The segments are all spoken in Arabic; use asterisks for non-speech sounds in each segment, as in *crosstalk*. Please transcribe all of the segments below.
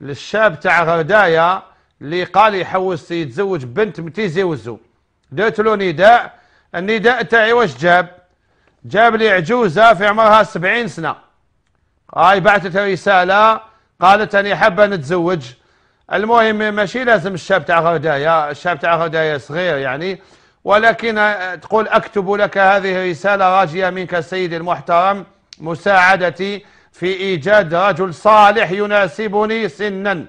للشاب تاع غردايا اللي قال يحوس يتزوج بنت متيزي وزو درت له نداء النداء تاعي واش جاب جاب لي عجوزة في عمرها سبعين سنة هاي بعثت رسالة قالت أني حابة نتزوج المهم ماشي لازم الشاب تاع غردايا الشاب تاع غردايا صغير يعني ولكن تقول أكتب لك هذه الرسالة راجية منك سيدي المحترم مساعدتي في إيجاد رجل صالح يناسبني سنا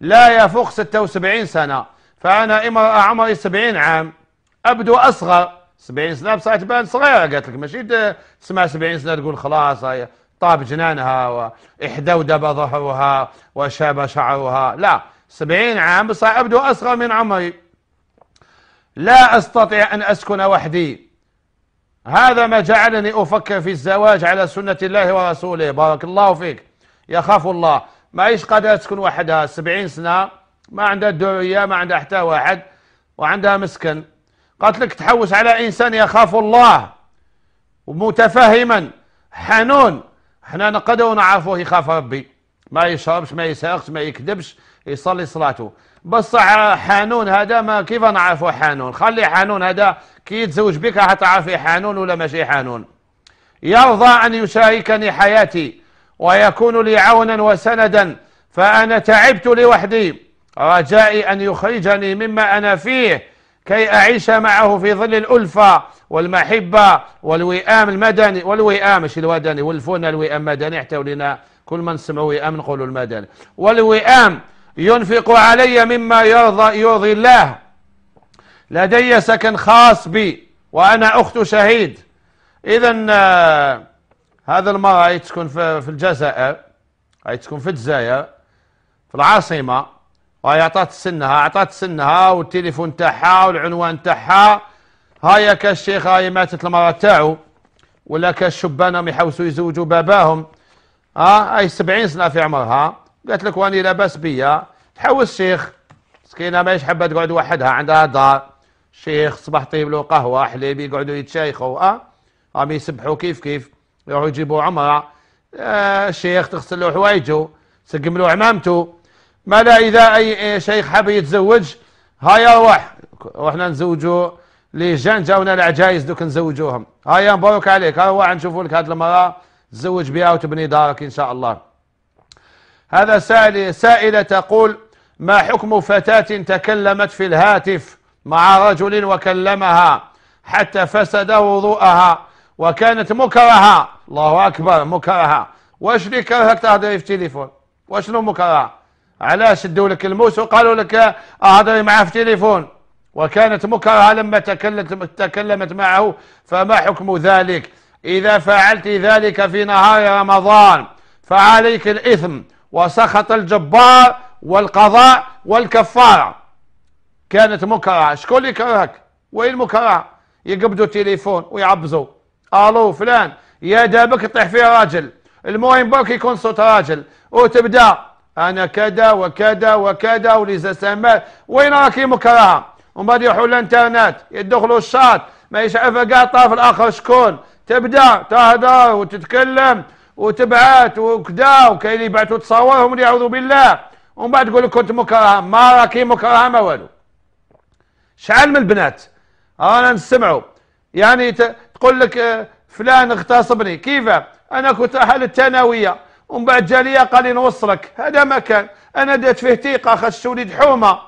لا يفوق 76 سنة فأنا امرأة عمري 70 عام أبدو أصغر 70 سنة بصح تبان صغيرة قالت لك ماشي تسمع 70 سنة تقول خلاص هي طاب جنانها وإحدودب ظهرها وشاب شعرها لا 70 عام بصح أبدو أصغر من عمري لا أستطيع أن أسكن وحدي هذا ما جعلني أفكر في الزواج على سنة الله ورسوله بارك الله فيك يخاف الله معيش قادرة تكون وحدها سبعين سنة ما عندها درية ما عندها حتى واحد وعندها مسكن قالت لك تحوس على إنسان يخاف الله ومتفهما حنون احنا نقدروا نعرفوه يخاف ربي ما يشربش ما يسرقش ما يكذبش يصلي صلاته بصح حانون هذا ما كيف نعرفوا حانون خلي حانون هذا كي يتزوج بك تعرفي حانون ولا ماشي حانون يرضى أن يشاركني حياتي ويكون لي عونا وسندا فأنا تعبت لوحدي رجائي أن يخرجني مما أنا فيه كي أعيش معه في ظل الألفة والمحبة والوئام المدني والوئام مش الودني والفون الوئام المدني احتوا ولينا كل ما سمع وئام نقولوا المدن والوئام ينفق علي مما يرضى يرضي الله لدي سكن خاص بي وأنا أخت شهيد إذا آه، هذا المرأة تكون في الجزائر هي تكون في الجزائر في العاصمة وهي عطات سنها عطات سنها والتليفون تاعها والعنوان تاعها هاي كالشيخ هاي ماتت المرأة تاعو ولا كالشبانة راهم يحوسوا يزوجوا باباهم ها اي 70 سنه في عمرها قالت لك واني لا باس بيا تحوس شيخ مسكينه ماهيش حابه تقعد وحدها عندها دار شيخ صباح طيب له قهوه حليب يقعدوا يتشايخوا اه راهم يسبحوا كيف كيف يروحوا يجيبوا عمره آه شيخ تغسل له حوايجه تسقم له عمامته ما لا اذا اي شيخ حاب يتزوج هيا روح رحنا نزوجوا لي جان جاونا العجايز دوك نزوجوهم هيا مبروك عليك ها روح نشوفوا لك هذه المراه تزوج بها وتبني دارك إن شاء الله هذا سائل سائلة تقول ما حكم فتاة تكلمت في الهاتف مع رجل وكلمها حتى فسد وضوءها وكانت مكرها الله أكبر مكرها واش اللي كرهك تهضري في التليفون واشنو مكرهة علاش شدوا لك الموس وقالوا لك اهضري معاه في التليفون وكانت مكرها لما تكلمت تكلمت معه فما حكم ذلك إذا فعلت ذلك في نهار رمضان فعليك الإثم وسخط الجبار والقضاء والكفارة كانت مكرهة شكون اللي كرهك وين المكرهة يقبضوا التليفون ويعبزوا الو فلان يا دابك طيح فيه راجل المهم برك يكون صوت راجل وتبدا انا كذا وكذا وكذا وليزا سمال وين راكي مكرهه ومن بعد يروحوا الانترنت يدخلوا الشاط ما يشعفها قاع طاف الاخر شكون تبدا تهدر وتتكلم وتبعت وكذا وكاين اللي يبعث وتصورهم يعوذ بالله ومن بعد تقول لك كنت مكرهم ما راكي مكرهم ما والو شحال من البنات انا نسمعوا يعني تقول لك آه، فلان اغتصبني كيف انا كنت احل الثانويه ومن بعد جا ليا قال لي نوصلك هذا ما كان انا درت فيه ثقه خشوا وليد حومه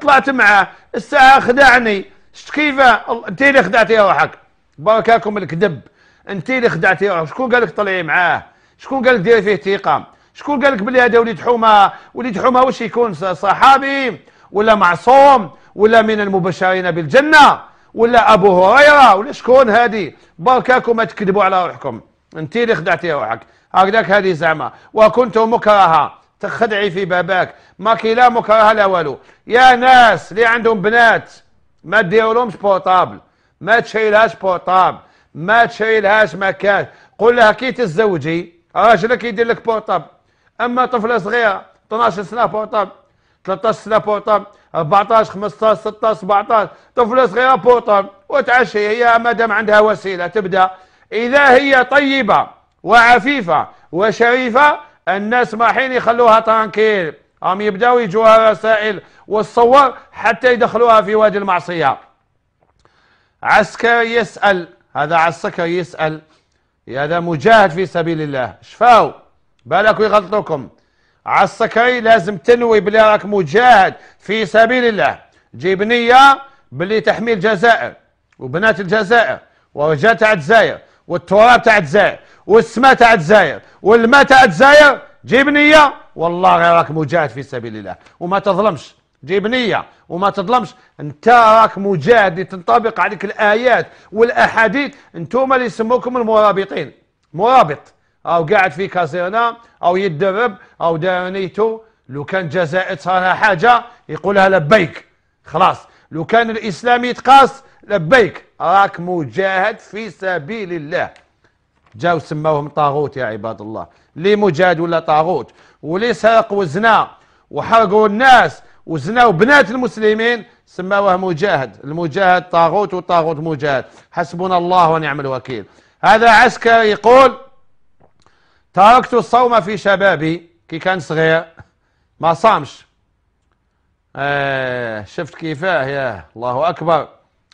طلعت معاه الساعه خدعني كيف انت اللي خدعتي روحك بركاكم الكذب انت اللي خدعتي روحك شكون قال لك طلعي معاه شكون قال لك ديري فيه ثقه شكون قال لك بلي هذا وليد حومه وليد حومه واش يكون صحابي ولا معصوم ولا من المبشرين بالجنه ولا ابو هريره ولا شكون هذه بركاكم ما تكذبوا على روحكم انت اللي خدعتي روحك هكذاك هذه زعما وكنت مكرها تخدعي في باباك ما كي لا مكرها لا والو يا ناس اللي عندهم بنات ما ديرهمش بورطابل ما تشيلهاش بورطابل ما تشيلهاش مكان قول لها كي تتزوجي راجلك يدير لك بورطابل اما طفله صغيره 12 سنه بورطابل 13 سنه بورطابل 14 15 16 17 طفله صغيره بورطابل وتعشي هي مادام عندها وسيله تبدا اذا هي طيبه وعفيفه وشريفه الناس ما حين يخلوها ترانكيل هم يبداوا يجوها رسائل والصور حتى يدخلوها في وادي المعصيه عسكر يسال هذا عسكر يسال هذا مجاهد في سبيل الله شفاو بالك ويغلطوكم عسكري لازم تنوي بلي راك مجاهد في سبيل الله جيب نيه بلي تحمي الجزائر وبنات الجزائر ورجال تاع الجزائر والتراب تاع الجزائر والسماء تاع الجزائر والماء تاع الجزائر جيب نيه والله راك مجاهد في سبيل الله وما تظلمش جيب نية وما تظلمش انت راك مجاهد اللي تنطبق عليك الآيات والأحاديث انتوما اللي يسموكم المرابطين مرابط أو قاعد في كازيرنا أو يدرب أو داير لو كان الجزائر صارها حاجة يقولها لبيك خلاص لو كان الإسلام يتقاس لبيك راك مجاهد في سبيل الله جاو سموهم طاغوت يا عباد الله لي مجاهد ولا طاغوت ولي سرق وزنا وحرقوا الناس وزناوا بنات المسلمين سماوه مجاهد المجاهد طاغوت والطاغوت مجاهد حسبنا الله ونعم الوكيل هذا عسكر يقول تركت الصوم في شبابي كي كان صغير ما صامش آه شفت كيفاه يا الله أكبر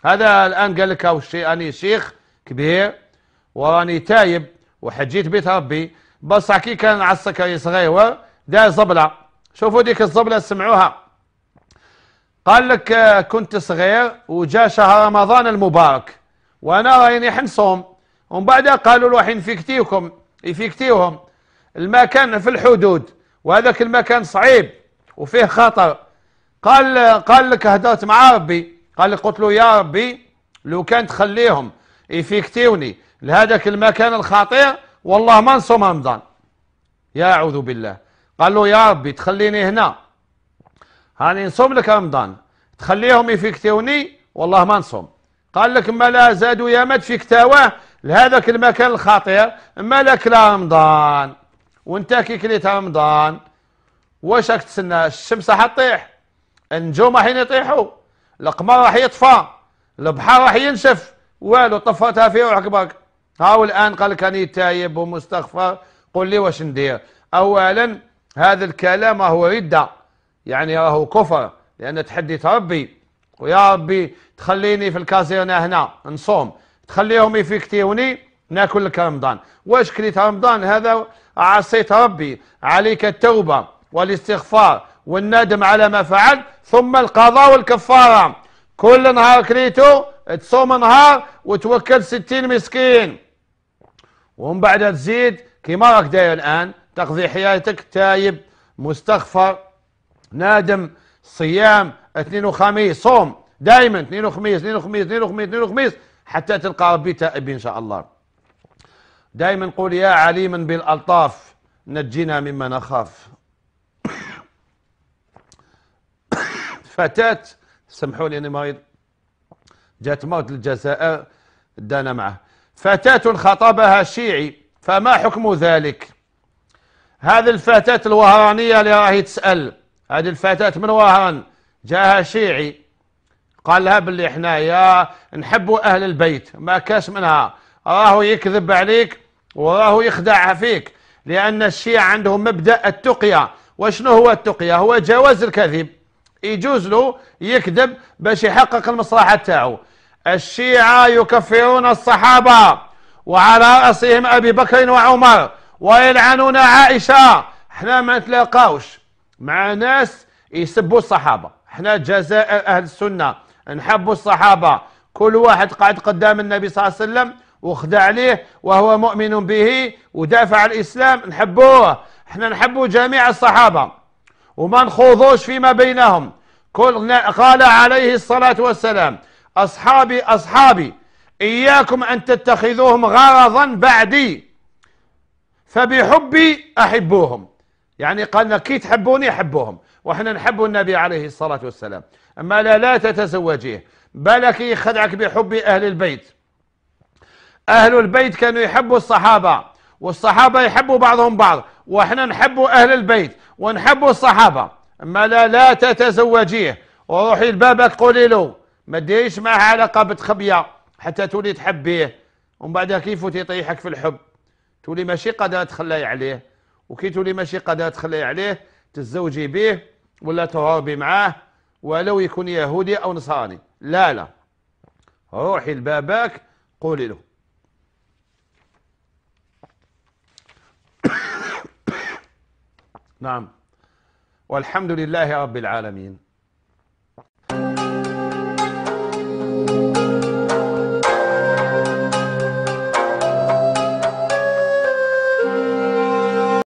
هذا الآن قال لك أني شيخ كبير وراني تايب وحجيت بيت ربي بس كي كان عسكري صغير دا زبلة شوفوا ديك الزبلة سمعوها قال لك آه، كنت صغير وجا شهر رمضان المبارك وانا راني حنصوم ومن بعد قالوا له حنفكتيكم يفكتيهم المكان في الحدود وهذاك المكان صعيب وفيه خطر قال قال لك هدرت مع ربي قال قلت له يا ربي لو كان تخليهم يفكتيوني لهذاك المكان الخطير والله ما نصوم رمضان يا أعوذ بالله قال له يا ربي تخليني هنا هاني نصوم لك رمضان تخليهم يفكتوني والله ما نصوم قال لك ما لا زادوا يا في كتاوه لهذاك المكان الخطير ما لك لا رمضان وانت كي كليت رمضان واش راك تسنى الشمس راح تطيح النجوم راح يطيحوا القمر راح يطفى البحر راح ينشف والو طفتها في روحك برك هاو الآن قال لك أني تايب ومستغفر قل لي واش ندير أولا هذا الكلام هو ردة يعني راهو كفر لأن تحديت ربي ويا ربي تخليني في الكازيرنا هنا نصوم تخليهم يفكتيوني ناكل لك رمضان واش كليت رمضان هذا عصيت ربي عليك التوبة والاستغفار والندم على ما فعل ثم القضاء والكفارة كل نهار كليته تصوم نهار وتوكل ستين مسكين ومن بعدها تزيد كيما راك داير الان تقضي حياتك تايب مستغفر نادم صيام اثنين وخميس صوم دائما اثنين وخميس اثنين وخميس اثنين وخميس اثنين وخميس حتى تلقى ربي تائب ان شاء الله دائما نقول يا عليما بالالطاف نجينا مما نخاف *coughs* فتاه سمحوا لي اني مريض جات مرض الجزائر دانا معه فتاة خطبها شيعي فما حكم ذلك هذه الفتاة الوهرانية اللي راهي تسأل هذه الفتاة من وهران جاها شيعي قال لها باللي حنايا نحبوا أهل البيت ما كاش منها راهو يكذب عليك وراهو يخدع فيك لأن الشيعة عندهم مبدأ التقية وشنو هو التقية هو جواز الكذب يجوز له يكذب باش يحقق المصلحة تاعو الشيعة يكفرون الصحابة وعلى رأسهم أبي بكر وعمر ويلعنون عائشة احنا ما نتلاقاوش مع ناس يسبوا الصحابة احنا جزائر أهل السنة نحبوا الصحابة كل واحد قاعد قدام النبي صلى الله عليه وسلم وخدع عليه وهو مؤمن به ودافع عن الإسلام نحبوه احنا نحبوا جميع الصحابة وما نخوضوش فيما بينهم كل قال عليه الصلاة والسلام أصحابي أصحابي إياكم أن تتخذوهم غرضا بعدي فبحبي أحبوهم يعني قالنا كي تحبوني أحبوهم وإحنا نحب النبي عليه الصلاة والسلام أما لا لا تتزوجيه بالك يخدعك بحب أهل البيت أهل البيت كانوا يحبوا الصحابة والصحابة يحبوا بعضهم بعض وإحنا نحبوا أهل البيت ونحبوا الصحابة أما لا لا تتزوجيه وروحي لبابك قولي له ما ديش معها علاقه بتخبيه حتى تولي تحبيه ومن بعدها كيف يطيحك في الحب تولي ماشي قادره تخلي عليه وكي تولي ماشي قادره تخلي عليه تتزوجي به ولا تهربي معاه ولو يكون يهودي او نصراني لا لا روحي لباباك قولي له *coughs* نعم والحمد لله رب العالمين